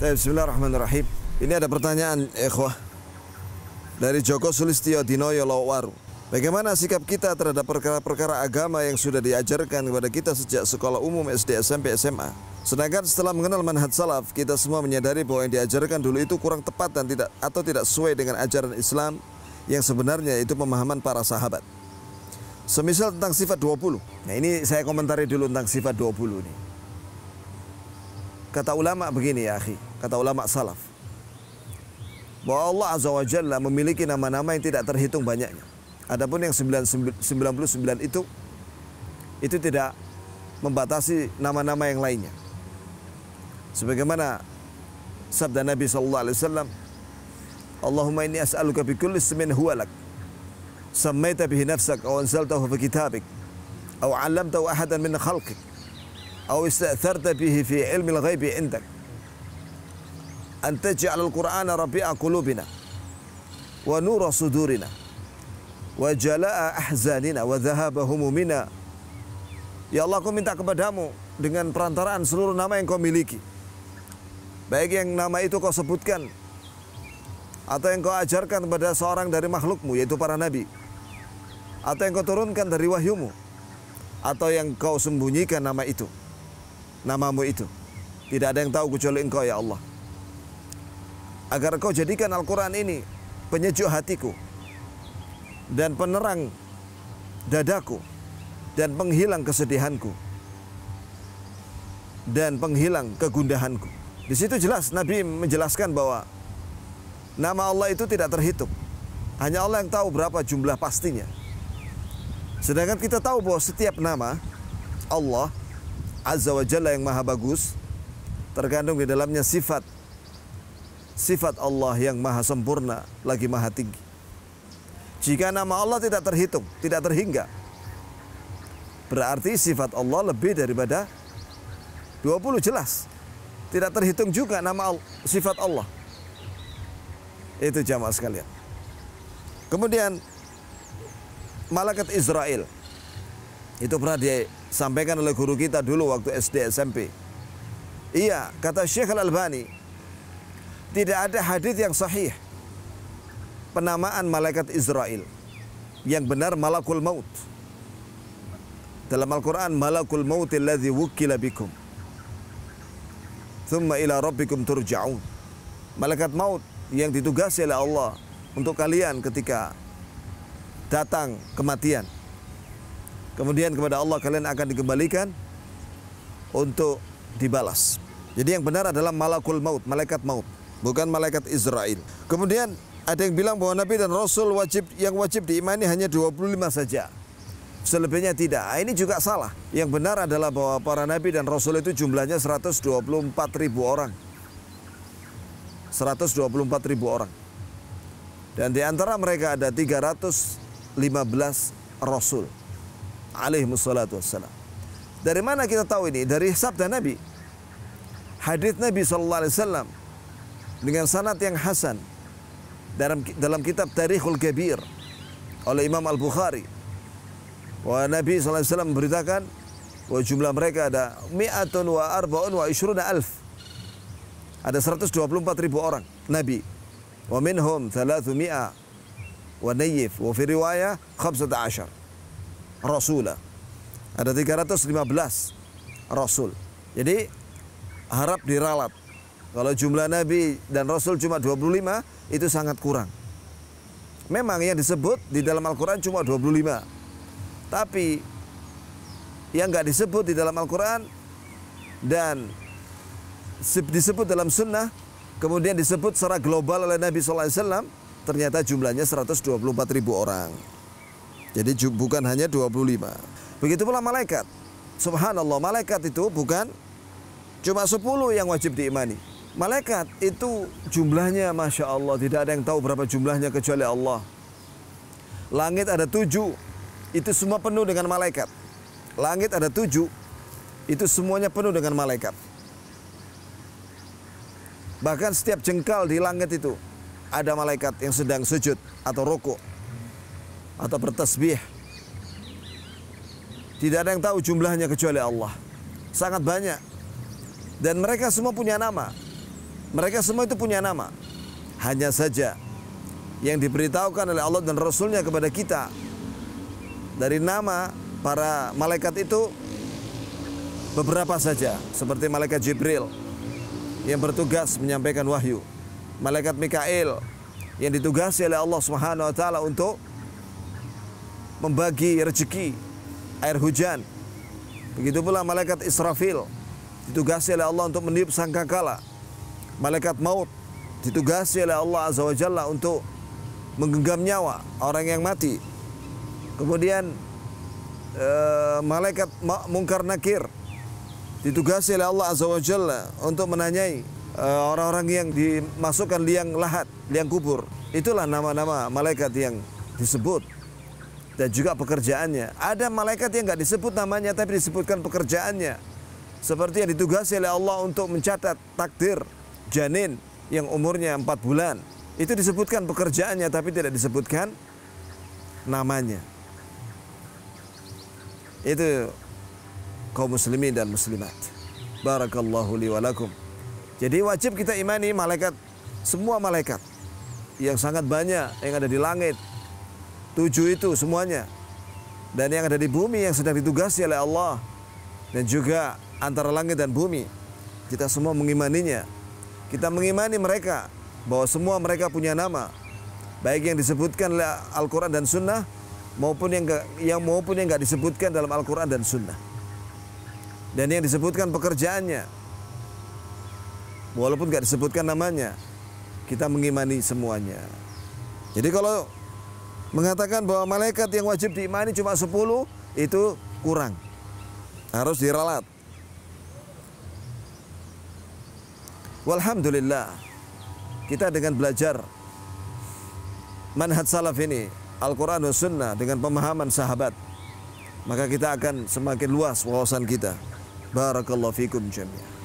Bismillahirrahmanirrahim. Ini ada pertanyaan, ikhwah. Dari Joko Sulistyo Dinoyo Lawaru. Bagaimana sikap kita terhadap perkara-perkara agama yang sudah diajarkan kepada kita sejak sekolah umum SD, SMP, SMA? Sedangkan setelah mengenal manhaj salaf, kita semua menyadari bahwa yang diajarkan dulu itu kurang tepat dan tidak atau tidak sesuai dengan ajaran Islam yang sebenarnya itu pemahaman para sahabat. Semisal tentang sifat 20. Nah ini saya komentari dulu tentang sifat 20 nih. Kata ulama begini ya akhi, kata ulama salaf. Bahwa Allah Azza wa Jalla memiliki nama-nama yang tidak terhitung banyaknya. Adapun yang 99 itu itu tidak membatasi nama-nama yang lainnya. Sebagaimana sabda Nabi sallallahu alaihi wasallam, Allahumma inni as'aluka bi kulli ismin huwa lak sammaita bihi nafsak aw anzaltahu fi kitabik aw 'allamtahu ahadan min khalqik أو استأثرت به في علم الغيب عندك أن تجعل القرآن ربيع قلوبنا ونور صدورنا وجلاء أحزاننا وذهاب همومنا Ya Allah aku minta kepadamu dengan perantaraan seluruh nama yang kau miliki Baik yang nama itu kau sebutkan Atau yang kau ajarkan kepada seorang dari makhlukmu yaitu para nabi Atau yang kau turunkan dari wahyumu Atau yang kau sembunyikan nama itu namamu itu. Tidak ada yang tahu kecuali engkau ya Allah. Agar engkau jadikan Al-Quran ini penyejuk hatiku. Dan penerang dadaku. Dan penghilang kesedihanku. Dan penghilang kegundahanku. Di situ jelas Nabi menjelaskan bahwa nama Allah itu tidak terhitung. Hanya Allah yang tahu berapa jumlah pastinya. Sedangkan kita tahu bahwa setiap nama Allah Azza wa Jalla yang maha bagus terkandung di dalamnya sifat sifat Allah yang maha sempurna lagi maha tinggi. Jika nama Allah tidak terhitung, tidak terhingga, berarti sifat Allah lebih daripada 20 jelas. Tidak terhitung juga nama sifat Allah. Itu jamaah sekalian. Kemudian malaikat Israel itu pernah dia disampaikan oleh guru kita dulu waktu SD SMP. Iya, kata Syekh Al-Albani, tidak ada hadis yang sahih penamaan malaikat Israel. Yang benar malakul maut. Dalam Al-Qur'an malakul maut alladzi wukila bikum. Thumma ila rabbikum turja'un. Malaikat maut yang ditugasi oleh Allah untuk kalian ketika datang kematian kemudian kepada Allah kalian akan dikembalikan untuk dibalas. Jadi yang benar adalah malakul maut, malaikat maut, bukan malaikat Israel. Kemudian ada yang bilang bahwa Nabi dan Rasul wajib yang wajib diimani hanya 25 saja. Selebihnya tidak. Ah, ini juga salah. Yang benar adalah bahwa para Nabi dan Rasul itu jumlahnya 124 ribu orang. 124 ribu orang. Dan di antara mereka ada 315 Rasul alaihi wassalatu wassalam. Dari mana kita tahu ini? Dari sabda Nabi. Hadits Nabi sallallahu alaihi wasallam dengan sanad yang hasan dalam dalam kitab Tarikhul Kabir oleh Imam Al-Bukhari. Wa Nabi sallallahu alaihi wasallam memberitakan bahwa jumlah mereka ada mi'atun wa arba'un wa ishruna alf. Ada 124 ribu orang Nabi. Wa minhum 300 wa nayyif wa fi riwayah 15 rasula. Ada 315 rasul. Jadi harap diralat. Kalau jumlah nabi dan rasul cuma 25 itu sangat kurang. Memang yang disebut di dalam Al-Qur'an cuma 25. Tapi yang nggak disebut di dalam Al-Qur'an dan disebut dalam sunnah kemudian disebut secara global oleh Nabi SAW ternyata jumlahnya empat ribu orang. Jadi bukan hanya 25. Begitu pula malaikat. Subhanallah, malaikat itu bukan cuma 10 yang wajib diimani. Malaikat itu jumlahnya Masya Allah, tidak ada yang tahu berapa jumlahnya kecuali Allah. Langit ada tujuh, itu semua penuh dengan malaikat. Langit ada tujuh, itu semuanya penuh dengan malaikat. Bahkan setiap jengkal di langit itu ada malaikat yang sedang sujud atau rokok atau bertasbih. Tidak ada yang tahu jumlahnya kecuali Allah. Sangat banyak. Dan mereka semua punya nama. Mereka semua itu punya nama. Hanya saja yang diberitahukan oleh Allah dan Rasulnya kepada kita dari nama para malaikat itu beberapa saja seperti malaikat Jibril yang bertugas menyampaikan wahyu malaikat Mikail yang ditugasi oleh Allah Subhanahu wa taala untuk membagi rezeki, air hujan. Begitu pula malaikat Israfil ditugasi oleh Allah untuk meniup sangkakala. Malaikat maut ditugasi oleh Allah Azza wa Jalla untuk menggenggam nyawa orang yang mati. Kemudian eh, malaikat mungkar nakir ditugasi oleh Allah Azza wa Jalla untuk menanyai eh, orang-orang yang dimasukkan liang lahat, liang kubur. Itulah nama-nama malaikat yang disebut dan juga pekerjaannya. Ada malaikat yang nggak disebut namanya tapi disebutkan pekerjaannya. Seperti yang ditugasi oleh Allah untuk mencatat takdir janin yang umurnya 4 bulan. Itu disebutkan pekerjaannya tapi tidak disebutkan namanya. Itu kaum muslimin dan muslimat. Barakallahu li walakum. Jadi wajib kita imani malaikat semua malaikat yang sangat banyak yang ada di langit Tujuh itu semuanya. Dan yang ada di bumi yang sedang ditugasi oleh Allah. Dan juga antara langit dan bumi. Kita semua mengimaninya. Kita mengimani mereka bahwa semua mereka punya nama. Baik yang disebutkan oleh Al-Quran dan Sunnah maupun yang gak, yang maupun yang nggak disebutkan dalam Al-Quran dan Sunnah. Dan yang disebutkan pekerjaannya, walaupun nggak disebutkan namanya, kita mengimani semuanya. Jadi kalau mengatakan bahwa malaikat yang wajib diimani cuma 10 itu kurang. Harus diralat. Walhamdulillah kita dengan belajar manhaj salaf ini Al-Quran dan Sunnah dengan pemahaman sahabat maka kita akan semakin luas wawasan kita Barakallahu fikum jami'ah